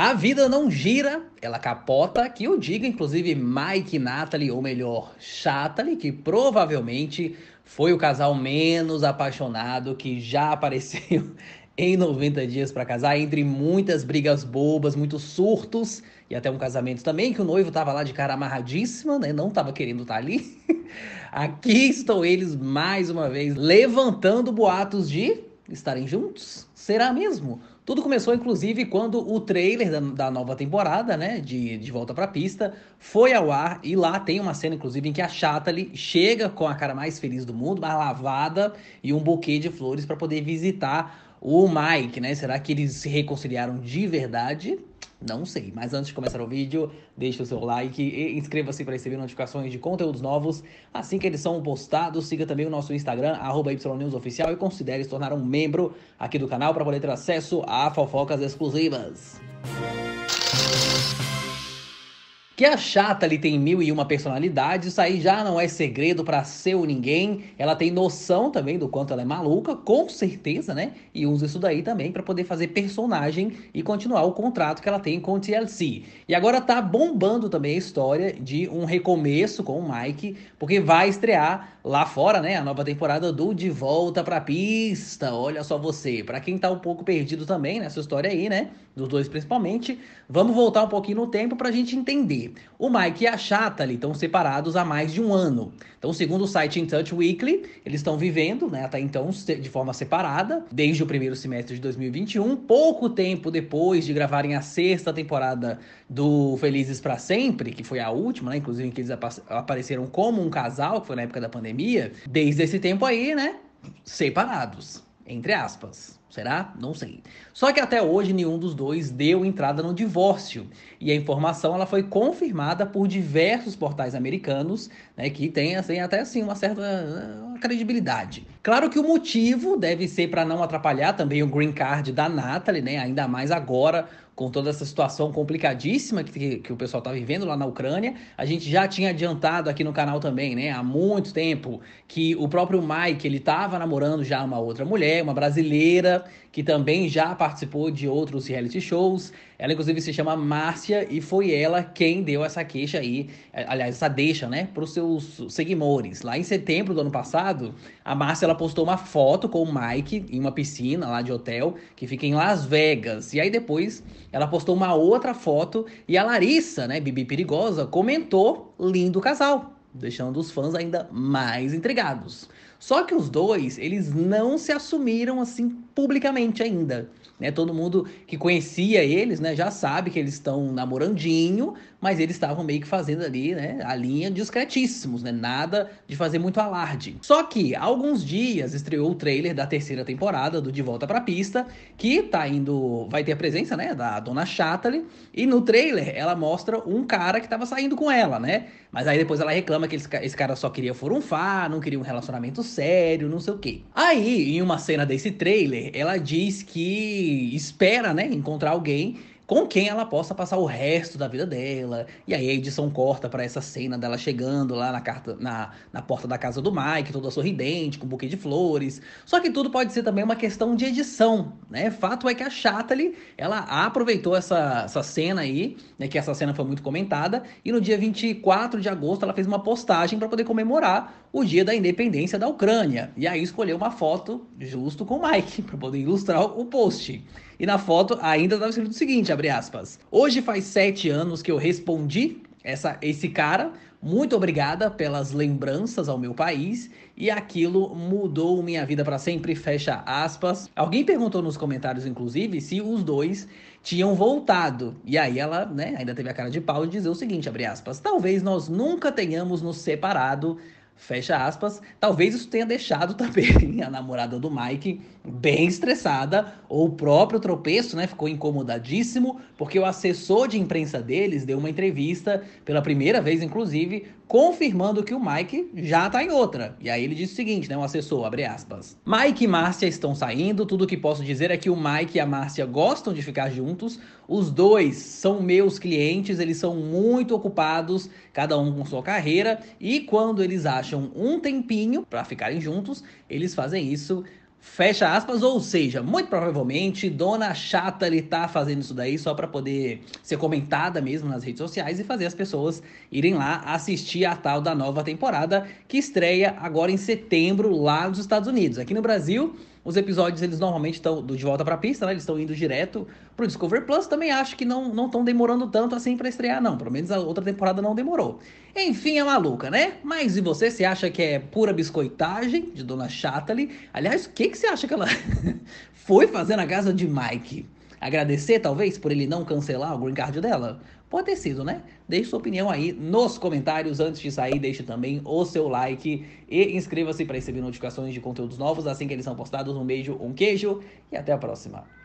A vida não gira, ela capota, que eu diga, inclusive Mike Natalie, ou melhor, Chatali, que provavelmente foi o casal menos apaixonado que já apareceu em 90 dias para casar, entre muitas brigas bobas, muitos surtos e até um casamento também que o noivo tava lá de cara amarradíssima, né? Não tava querendo estar tá ali. Aqui estão eles mais uma vez levantando boatos de estarem juntos. Será mesmo? Tudo começou, inclusive, quando o trailer da, da nova temporada, né, de, de Volta pra Pista, foi ao ar e lá tem uma cena, inclusive, em que a Chatterley chega com a cara mais feliz do mundo, mais lavada e um buquê de flores para poder visitar o Mike, né? Será que eles se reconciliaram de verdade? Não sei, mas antes de começar o vídeo, deixe o seu like e inscreva-se para receber notificações de conteúdos novos assim que eles são postados. Siga também o nosso Instagram, YNewsOficial e considere se tornar um membro aqui do canal para poder ter acesso a fofocas exclusivas. Que a chata ali tem mil e uma personalidades, isso aí já não é segredo para ser ninguém. Ela tem noção também do quanto ela é maluca, com certeza, né? E usa isso daí também para poder fazer personagem e continuar o contrato que ela tem com o TLC. E agora tá bombando também a história de um recomeço com o Mike, porque vai estrear lá fora, né? A nova temporada do De Volta pra Pista. Olha só você. Para quem tá um pouco perdido também nessa história aí, né? Dos dois principalmente, vamos voltar um pouquinho no tempo pra gente entender. O Mike e a Chatali estão separados há mais de um ano. Então, segundo o site In Touch Weekly, eles estão vivendo, né, até então de forma separada, desde o primeiro semestre de 2021, pouco tempo depois de gravarem a sexta temporada do Felizes para Sempre, que foi a última, né, inclusive em que eles apareceram como um casal, que foi na época da pandemia pandemia, desde esse tempo aí, né? Separados, entre aspas. Será? Não sei. Só que até hoje nenhum dos dois deu entrada no divórcio. E a informação ela foi confirmada por diversos portais americanos, né, que tem assim, até assim uma certa credibilidade. Claro que o motivo deve ser para não atrapalhar também o green card da Natalie, né? Ainda mais agora com toda essa situação complicadíssima que, que, que o pessoal está vivendo lá na Ucrânia. A gente já tinha adiantado aqui no canal também, né, há muito tempo, que o próprio Mike, ele estava namorando já uma outra mulher, uma brasileira, que também já participou de outros reality shows. Ela, inclusive, se chama Márcia e foi ela quem deu essa queixa aí, é, aliás, essa deixa, né, para os seus seguidores. Lá em setembro do ano passado, a Márcia ela postou uma foto com o Mike em uma piscina lá de hotel que fica em Las Vegas. E aí depois ela postou uma outra foto e a Larissa, né, Bibi Perigosa, comentou: lindo casal deixando os fãs ainda mais intrigados. Só que os dois, eles não se assumiram assim publicamente ainda. Né? Todo mundo que conhecia eles né, já sabe que eles estão namorandinho, mas eles estavam meio que fazendo ali né, a linha discretíssimos, né? nada de fazer muito alarde. Só que há alguns dias estreou o trailer da terceira temporada do De Volta pra Pista, que tá indo. vai ter a presença né, da Dona Chatterley, e no trailer ela mostra um cara que tava saindo com ela, né? Mas aí depois ela reclama que esse cara só queria furunfar, não queria um relacionamento sério, não sei o quê. Aí, em uma cena desse trailer, ela diz que espera, né, encontrar alguém com quem ela possa passar o resto da vida dela. E aí a edição corta para essa cena dela chegando lá na, carta, na, na porta da casa do Mike, toda sorridente, com um buquê de flores. Só que tudo pode ser também uma questão de edição, né? Fato é que a Chatley, ela aproveitou essa, essa cena aí, né, que essa cena foi muito comentada, e no dia 24 de agosto ela fez uma postagem para poder comemorar o dia da independência da Ucrânia. E aí escolheu uma foto justo com o Mike, para poder ilustrar o post. E na foto ainda estava escrito o seguinte, abre aspas. Hoje faz sete anos que eu respondi essa, esse cara, muito obrigada pelas lembranças ao meu país e aquilo mudou minha vida para sempre, fecha aspas. Alguém perguntou nos comentários, inclusive, se os dois tinham voltado. E aí ela, né, ainda teve a cara de pau de dizer o seguinte, abre aspas, talvez nós nunca tenhamos nos separado, Fecha aspas. Talvez isso tenha deixado também a namorada do Mike bem estressada, ou o próprio tropeço, né? Ficou incomodadíssimo, porque o assessor de imprensa deles deu uma entrevista, pela primeira vez, inclusive, confirmando que o Mike já tá em outra. E aí ele disse o seguinte, né? O assessor, abre aspas. Mike e Márcia estão saindo, tudo que posso dizer é que o Mike e a Márcia gostam de ficar juntos, os dois são meus clientes, eles são muito ocupados, cada um com sua carreira, e quando eles acham acham um tempinho para ficarem juntos, eles fazem isso Fecha aspas, ou seja, muito provavelmente Dona Chata ele tá fazendo isso daí só para poder ser comentada mesmo nas redes sociais e fazer as pessoas irem lá assistir a tal da nova temporada que estreia agora em setembro lá nos Estados Unidos. Aqui no Brasil, os episódios, eles normalmente estão de volta pra pista, né? Eles estão indo direto pro Discovery Plus. Também acho que não estão demorando tanto assim para estrear, não. Pelo menos a outra temporada não demorou. Enfim, é maluca, né? Mas e você? Você acha que é pura biscoitagem de Dona Chatterley? Aliás, o que, que você acha que ela foi fazer na casa de Mike? agradecer, talvez, por ele não cancelar o green card dela? Pode ter sido, né? Deixe sua opinião aí nos comentários. Antes de sair, deixe também o seu like e inscreva-se para receber notificações de conteúdos novos assim que eles são postados. Um beijo, um queijo e até a próxima.